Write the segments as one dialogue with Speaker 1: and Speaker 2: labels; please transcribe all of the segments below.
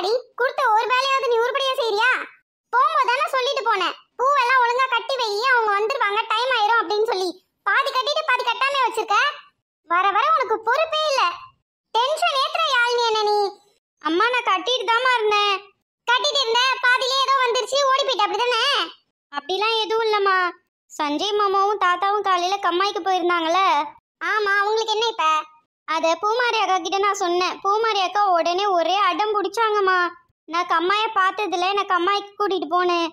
Speaker 1: என்னடி கொடுத்த ஒரு வேலையாவது நீ உருப்படியா செய்யறியா போகும்போது சொல்லிட்டு போனேன் பூவெல்லாம் ஒழுங்கா கட்டி வை அவங்க வந்துருவாங்க டைம் ஆயிரும் அப்படின்னு சொல்லி பாதி கட்டிட்டு பாதி கட்டாம வச்சிருக்க வர வர உனக்கு பொறுப்பே இல்ல டென்ஷன் ஏத்துற நீ என்ன நீ அம்மா நான் கட்டிட்டு தாமா இருந்தேன் கட்டிட்டு இருந்தேன் பாதியிலே ஏதோ வந்துருச்சு ஓடி போயிட்டு அப்படிதானே அப்படிலாம் எதுவும் இல்லம்மா சஞ்சய் மாமாவும் தாத்தாவும் காலையில கம்மாய்க்கு போயிருந்தாங்கல்ல ஆமா அவங்களுக்கு என்ன இப்ப அதை பூமாரி அக்கா கிட்ட நான் சொன்னேன் பூமாரி அக்கா உடனே ஒரே அடம் பிடிச்சாங்கம்மா நான் கம்மாயை பார்த்ததில்ல எனக்கு அம்மாய்க்கு கூட்டிகிட்டு போனேன்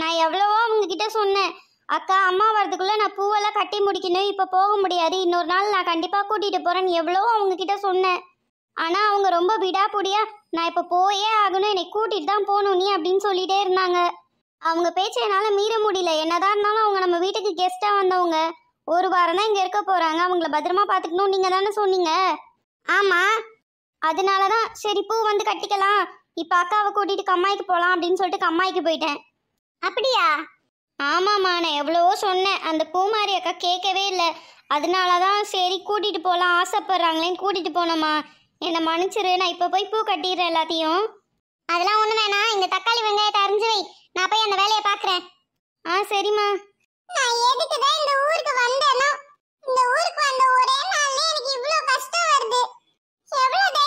Speaker 1: நான் எவ்வளவோ அவங்க கிட்ட சொன்னேன் அக்கா அம்மா வரதுக்குள்ளே நான் பூவெல்லாம் கட்டி முடிக்கணும் இப்போ போக முடியாது இன்னொரு நாள் நான் கண்டிப்பாக கூட்டிகிட்டு போகிறேன்னு எவ்வளவோ அவங்க கிட்ட சொன்னேன் ஆனால் அவங்க ரொம்ப பிடியா நான் இப்போ போயே ஆகணும் என்னை கூட்டிகிட்டு தான் போகணும் நீ அப்படின்னு சொல்லிகிட்டே இருந்தாங்க அவங்க பேச்சு என்னால் மீற முடியல என்னதான் இருந்தாலும் அவங்க நம்ம வீட்டுக்கு கெஸ்ட்டாக வந்தவங்க ஒரு வாரம் தான் இங்கே இருக்க போகிறாங்க அவங்கள பத்திரமா பார்த்துக்கணும் நீங்கள் தானே சொன்னீங்க ஆமாம் அதனால தான் சரி பூ வந்து கட்டிக்கலாம் இப்போ அக்காவை கூட்டிகிட்டு கம்மாய்க்கு போகலாம் அப்படின்னு சொல்லிட்டு கம்மாய்க்கு போயிட்டேன் அப்படியா ஆமாம்மா நான் எவ்வளவோ சொன்னேன் அந்த பூமாரி அக்கா கேட்கவே இல்லை அதனால தான் சரி கூட்டிகிட்டு போகலாம் ஆசைப்பட்றாங்களேன்னு கூட்டிகிட்டு போனோம்மா என்னை மன்னிச்சிரு நான் இப்போ போய் பூ கட்டிடுறேன் எல்லாத்தையும் அதெல்லாம் ஒன்று வேணாம் இந்த தக்காளி வெங்காயத்தை அரிஞ்சு வை நான் போய் அந்த வேலையை பார்க்குறேன் ஆ சரிம்மா நான் எதுக்கு தான் இந்த ஊருக்கு வந்த ஒரே
Speaker 2: நாள்ல எனக்கு இவ்ளோ கஷ்டம் வருது எவ்வளவு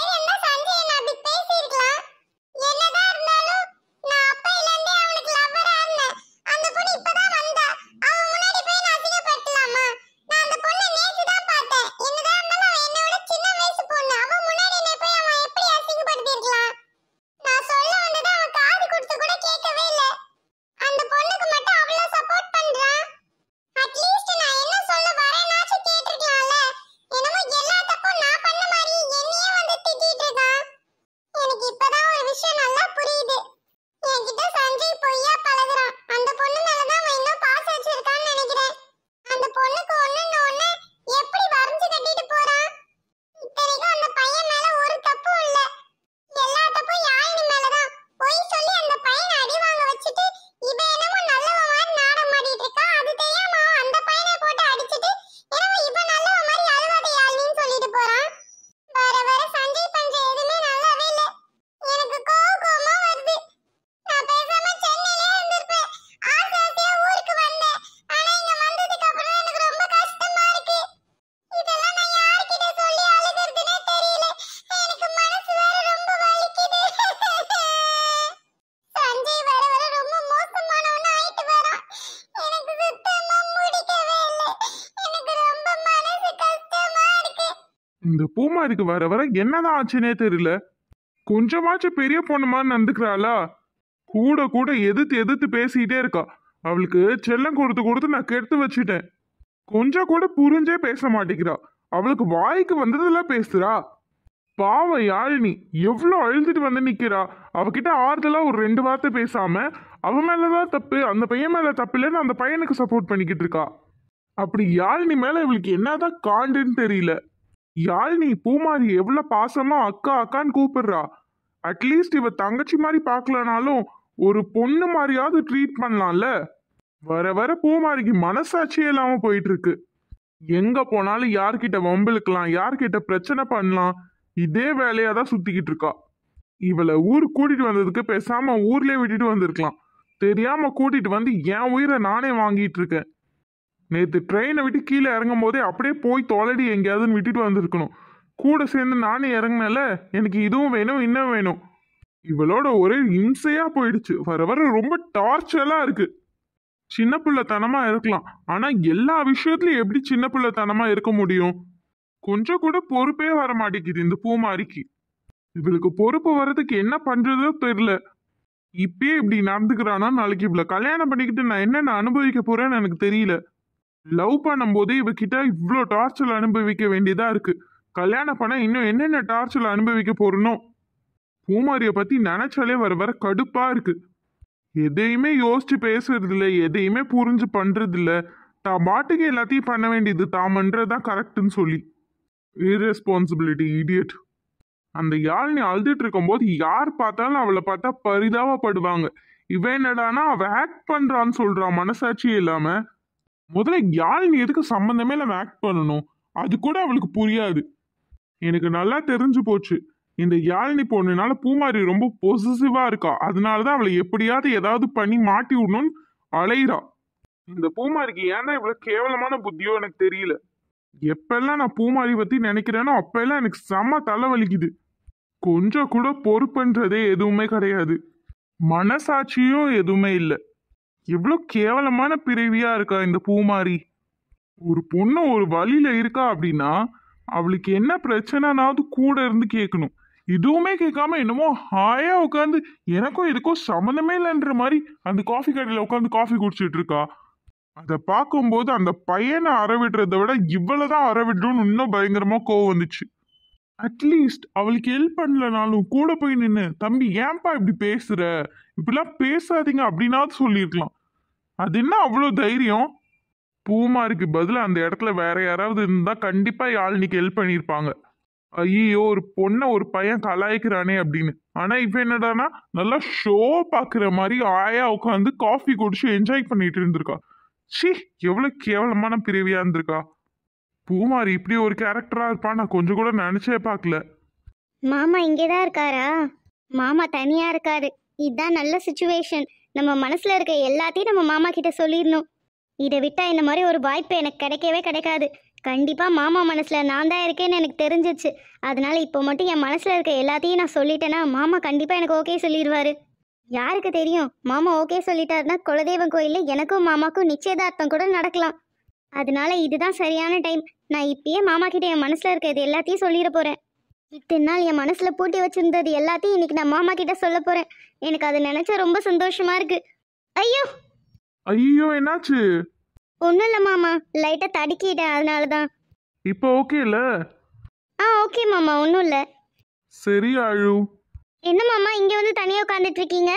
Speaker 3: இந்த பூமாரிக்கு வர வர என்னதான் ஆச்சுனே தெரியல கொஞ்சமாச்சும் பெரிய பொண்ணுமான்னு நடந்துக்கிறாளா கூட கூட எதிர்த்து எதிர்த்து பேசிக்கிட்டே இருக்கா அவளுக்கு செல்லம் கொடுத்து கொடுத்து நான் கெடுத்து வச்சுட்டேன் கொஞ்சம் கூட புரிஞ்சே பேச மாட்டேங்கிறா அவளுக்கு வாய்க்கு வந்ததெல்லாம் பேசுறா பாவ யாழினி எவ்வளோ அழுதுட்டு வந்து நிற்கிறா அவகிட்ட ஆறுதலாக ஒரு ரெண்டு வார்த்தை பேசாம அவன் மேலே தான் தப்பு அந்த பையன் மேலே தப்பு இல்லைன்னு அந்த பையனுக்கு சப்போர்ட் பண்ணிக்கிட்டு இருக்கா அப்படி யாழினி மேலே இவளுக்கு என்னதான் காண்டுன்னு தெரியல யாழ்னி பூமாரி எவ்வளோ பாசமா அக்கா அக்கான்னு கூப்பிடுறா அட்லீஸ்ட் இவ தங்கச்சி மாதிரி பார்க்கலனாலும் ஒரு பொண்ணு மாதிரியாவது ட்ரீட் பண்ணலாம்ல வர வர பூமாரிக்கு மனசாட்சியே இல்லாமல் போயிட்டு இருக்கு எங்க போனாலும் யார்கிட்ட வம்பிழுக்கலாம் யார்கிட்ட பிரச்சனை பண்ணலாம் இதே வேலையா தான் சுத்திக்கிட்டு இருக்கா இவளை ஊர் கூட்டிட்டு வந்ததுக்கு பேசாம ஊர்லயே விட்டுட்டு வந்திருக்கலாம் தெரியாம கூட்டிட்டு வந்து என் உயிரை நானே வாங்கிட்டு இருக்கேன் நேற்று ட்ரெயினை விட்டு கீழே இறங்கும் போதே அப்படியே போய் தொலைடி எங்கேயாவதுன்னு விட்டுட்டு வந்திருக்கணும் கூட சேர்ந்து நானே இறங்கினால எனக்கு இதுவும் வேணும் இன்னும் வேணும் இவளோட ஒரே இம்சையாக போயிடுச்சு வர வர ரொம்ப டார்ச்சராக இருக்குது சின்ன பிள்ளைத்தனமாக இருக்கலாம் ஆனால் எல்லா விஷயத்துலையும் எப்படி சின்ன பிள்ளைத்தனமாக இருக்க முடியும் கொஞ்சம் கூட பொறுப்பே வர மாட்டேங்குது இந்த பூமாரிக்கு இவளுக்கு பொறுப்பு வர்றதுக்கு என்ன பண்ணுறதோ தெரில இப்பயே இப்படி நடந்துக்கிறானா நாளைக்கு இவ்வளோ கல்யாணம் பண்ணிக்கிட்டு நான் என்னென்ன அனுபவிக்க போகிறேன்னு எனக்கு தெரியல லவ் பண்ணும்போது இவகிட்ட இவ்வளோ டார்ச்சர் அனுபவிக்க வேண்டியதா இருக்கு கல்யாணம் பண்ண இன்னும் என்னென்ன டார்ச்சர் அனுபவிக்க போறனோ பூமாரியை பத்தி நினைச்சாலே வர வர கடுப்பா இருக்கு எதையுமே யோசிச்சு பேசுறது இல்லை எதையுமே புரிஞ்சு பண்றது இல்லை தான் பாட்டுக்கு எல்லாத்தையும் பண்ண வேண்டியது தான் கரெக்டுன்னு சொல்லி இரெஸ்பான்சிபிலிட்டி இடியட் அந்த யாழ்னி அழுதுட்டு இருக்கும்போது யார் பார்த்தாலும் அவளை பார்த்தா பரிதாபப்படுவாங்க இவன் என்னடானா அவ ஆக்ட் பண்றான்னு சொல்றான் மனசாட்சியே இல்லாமல் முதல்ல யாழ் எதுக்கு சம்மந்தமே இல்லை ஆக்ட் பண்ணணும் அது கூட அவளுக்கு புரியாது எனக்கு நல்லா தெரிஞ்சு போச்சு இந்த யாழினி பொண்ணுனால பூமாரி ரொம்ப பொசிசிவாக இருக்கா அதனால தான் அவளை எப்படியாவது ஏதாவது பண்ணி மாட்டி விடணும்னு அலையிறா இந்த பூமாரிக்கு ஏன்னா இவ்வளோ கேவலமான புத்தியோ எனக்கு தெரியல எப்பெல்லாம் நான் பூமாரி பற்றி நினைக்கிறேனோ அப்பெல்லாம் எனக்கு செம்ம தலைவலிக்குது கொஞ்சம் கூட பொறுப்புன்றதே எதுவுமே கிடையாது மனசாட்சியும் எதுவுமே இல்லை எவ்வளோ கேவலமான பிறவியா இருக்கா இந்த பூமாரி ஒரு பொண்ணு ஒரு வழியில இருக்கா அப்படின்னா அவளுக்கு என்ன பிரச்சனைனாவது கூட இருந்து கேட்கணும் எதுவுமே கேட்காம என்னமோ ஹாயா உட்காந்து எனக்கும் எதுக்கும் சம்மந்தமே இல்லைன்ற மாதிரி அந்த காஃபி கடையில் உட்காந்து காஃபி குடிச்சிட்டு இருக்கா அதை பார்க்கும்போது அந்த பையனை அறவிடுறத விட இவ்வளோதான் அறவிடணும்னு இன்னும் பயங்கரமாக கோவம் வந்துச்சு அட்லீஸ்ட் அவளுக்கு ஹெல்ப் பண்ணலனாலும் கூட போய் நின்று தம்பி ஏன்பா இப்படி பேசுகிற இப்படிலாம் பேசாதீங்க அப்படின்னாவது சொல்லியிருக்கலாம் அது என்ன அவ்வளோ தைரியம் பூமாருக்கு பதில் அந்த இடத்துல வேற யாராவது இருந்தால் கண்டிப்பாக யாழ்னிக்கு ஹெல்ப் பண்ணியிருப்பாங்க ஐயோ ஒரு பொண்ணை ஒரு பையன் கலாய்க்கிறானே அப்படின்னு ஆனால் இப்போ என்னடானா நல்லா ஷோ பார்க்குற மாதிரி ஆயா உட்காந்து காஃபி குடிச்சு என்ஜாய் பண்ணிட்டு இருந்திருக்கா சி எவ்வளோ கேவலமான பிரிவியாக இருந்திருக்கா பூமார் இப்படி ஒரு கேரக்டரா இருப்பான் நான் கொஞ்சம் கூட நினைச்சே பார்க்கல
Speaker 1: மாமா இங்கே தான் இருக்காரா மாமா தனியா இருக்காரு இதுதான் நல்ல சுச்சுவேஷன் நம்ம மனசுல இருக்க எல்லாத்தையும் நம்ம மாமா கிட்ட சொல்லிடணும் இதை விட்டா இந்த மாதிரி ஒரு வாய்ப்பு எனக்கு கிடைக்கவே கிடைக்காது கண்டிப்பா மாமா மனசுல நான் தான் இருக்கேன்னு எனக்கு தெரிஞ்சிச்சு அதனால இப்போ மட்டும் என் மனசுல இருக்க எல்லாத்தையும் நான் சொல்லிட்டேன்னா மாமா கண்டிப்பா எனக்கு ஓகே சொல்லிடுவாரு யாருக்கு தெரியும் மாமா ஓகே சொல்லிட்டாருன்னா குலதெய்வம் கோயில்ல எனக்கும் மாமாக்கும் நிச்சயதார்த்தம் கூட நடக்கலாம் அதனால இதுதான் சரியான டைம் நான் இப்பயே மாமா கிட்ட என் மனசில் இருக்கிறது எல்லாத்தையும் சொல்லிட போகிறேன் இத்தனை நாள் என் மனசில் பூட்டி வச்சுருந்தது எல்லாத்தையும் இன்னைக்கு நான் மாமா கிட்ட சொல்ல போகிறேன் எனக்கு அதை நினச்சா ரொம்ப சந்தோஷமா இருக்கு ஐயோ
Speaker 3: ஐயோ என்னாச்சு
Speaker 1: ஒன்றும் இல்லை மாமா லைட்டாக தடுக்கிட்டேன் அதனாலதான் தான் இப்போ ஓகே இல்ல ஆ ஓகே மாமா ஒன்றும் இல்லை
Speaker 3: சரி அழு
Speaker 1: என்ன மாமா இங்கே வந்து தனியாக உட்காந்துட்டு இருக்கீங்க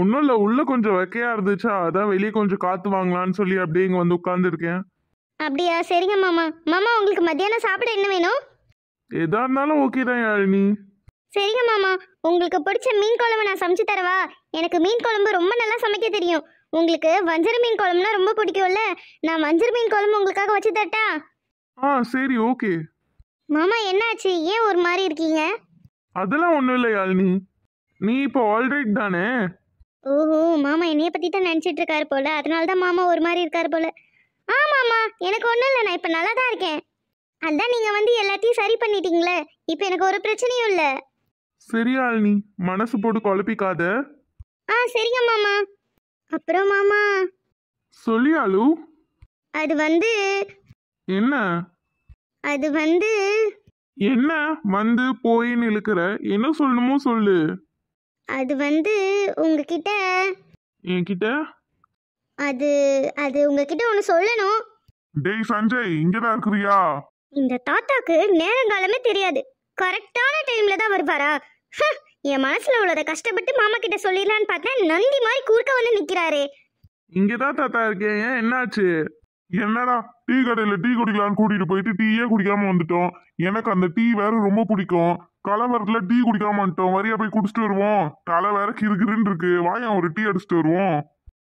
Speaker 3: ஒன்றும் இல்லை உள்ள கொஞ்சம் வெக்கையா இருந்துச்சா அதான் வெளியே கொஞ்சம் காத்து வாங்கலான்னு சொல்லி அப்படியே இங்கே வந்து உட்காந்துருக்கேன்
Speaker 1: அப்படியா சரிங்க மாமா மாமா உங்களுக்கு மத்தியானம் சாப்பிட என்ன வேணும்
Speaker 3: எதா இருந்தாலும் ஓகே தான் யாழினி
Speaker 1: சரிங்க மாமா உங்களுக்கு பிடிச்ச மீன் குழம்பு நான் சமைச்சு தரவா எனக்கு மீன் குழம்பு ரொம்ப நல்லா சமைக்க தெரியும் உங்களுக்கு வஞ்சர மீன் குழம்புனா ரொம்ப பிடிக்கும்ல நான் வஞ்சர மீன் குழம்பு உங்களுக்காக வச்சு தரட்டா
Speaker 3: ஆ சரி ஓகே
Speaker 1: மாமா என்னாச்சு ஏன் ஒரு மாதிரி இருக்கீங்க
Speaker 3: அதெல்லாம் ஒன்றும் இல்லை யாழினி நீ இப்போ ஆல்ரைட் தானே
Speaker 1: ஓஹோ மாமா என்னைய பற்றி தான் நினைச்சிட்டு இருக்காரு போல அதனால தான் மாமா ஒரு மாதிரி இருக்காரு போல ஆமாம்மா எனக்கு ஒன்றும் இல்லை நான் இப்போ நல்லா தான் இருக்கேன் அதான் நீங்கள் வந்து எல்லாத்தையும் சரி பண்ணிட்டீங்களே இப்போ எனக்கு ஒரு பிரச்சனையும் இல்லை
Speaker 3: சரி நீ மனசு போட்டு குழப்பிக்காத
Speaker 1: ஆ சரிங்க மாமா அப்புறம் மாமா
Speaker 3: சொல்லி அலு அது வந்து என்ன அது வந்து என்ன வந்து போயின்னு இழுக்கிற என்ன சொல்லணுமோ சொல்லு
Speaker 1: அது வந்து உங்ககிட்ட என்கிட்ட அது அது உங்ககிட்ட ஒன்று சொல்லணும்
Speaker 3: டேய் சஞ்சய் தான் இருக்கறியா இந்த
Speaker 1: தாத்தாக்கு நேரங்காலமே தெரியாது கரெக்டான டைம்ல தான் வருவாரா ஹ், என் மனசுல உள்ளதை கஷ்டப்பட்டு மாமா கிட்ட சொல்லிரலாம்னு பார்த்தா நந்தி மாதிரி கூர்க்க வந்து நிக்கிறாரே
Speaker 3: தான் தாத்தா இருக்கேன் ஏன் என்னாச்சு என்னடா டீ கடையில டீ குடிக்கலான்னு கூட்டிட்டு போயிட்டு டீயே குடிக்காம வந்துட்டோம் எனக்கு அந்த டீ வேற ரொம்ப பிடிக்கும் கலவரத்துல டீ குடிக்காம மாட்டோம் வரியா போய் குடிச்சிட்டு வருவோம் தலை வேற கிருகிருன்னு இருக்கு வாயா ஒரு டீ அடிச்சிட்டு வருவோம்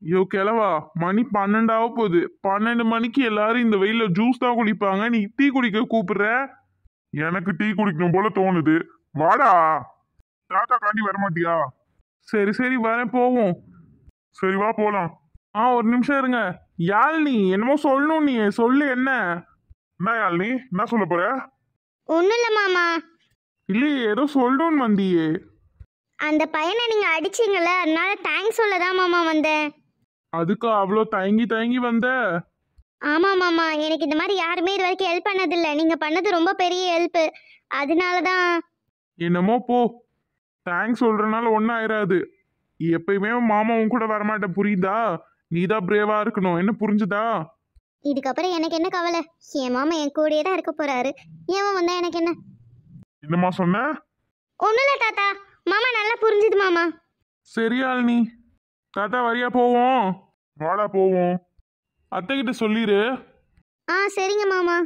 Speaker 3: ஐயோ கிளவா மணி பன்னெண்டாவது போகுது பன்னெண்டு மணிக்கு எல்லாரும் இந்த வெயில ஜூஸ் தான் குடிப்பாங்க நீ டீ குடிக்க கூப்பிடுற எனக்கு டீ குடிக்கணும் போல தோணுது வாடா தாத்தா காண்டி வரமாட்டியா சரி சரி வரேன் போவோம் சரி வா போலாம் ஆ ஒரு நிமிஷம் இருங்க யாழ்னி என்னமோ சொல்லணும் நீ சொல்லு என்ன என்ன யாழ்னி என்ன சொல்ல போற ஒண்ணு இல்லை மாமா இல்லையே ஏதோ சொல்லணும்னு வந்தியே அந்த
Speaker 1: பையனை நீங்க அடிச்சீங்கல்ல அதனால தேங்க்ஸ் சொல்ல மாமா வந்தேன்
Speaker 3: அதுக்கு அவ்வளோ தயங்கி தயங்கி வந்த
Speaker 1: ஆமா மாமா எனக்கு இந்த மாதிரி யாருமே இது வரைக்கும் ஹெல்ப் பண்ணதில்ல நீங்க பண்ணது ரொம்ப பெரிய ஹெல்ப் அதனால தான்
Speaker 3: என்னமோ போ தேங்க்ஸ் சொல்றனால ஒன்றும் ஆயிராது எப்பயுமே மாமா உன் கூட வரமாட்டேன் புரியுதா நீ தான் பிரேவா இருக்கணும் என்ன புரிஞ்சுதா
Speaker 1: இதுக்கப்புறம் எனக்கு என்ன கவலை என் மாமா என் கூடயே தான் இருக்க போறாரு ஏன் வந்தா எனக்கு என்ன என்னம்மா சொன்ன ஒண்ணும் இல்ல தாத்தா மாமா நல்லா புரிஞ்சுது
Speaker 3: மாமா சரியா நீ தாத்தா வரியா போவோம் வாடா போவோம் அத்தை கிட்ட சொல்லிடு
Speaker 1: ஆ சரிங்க மாமா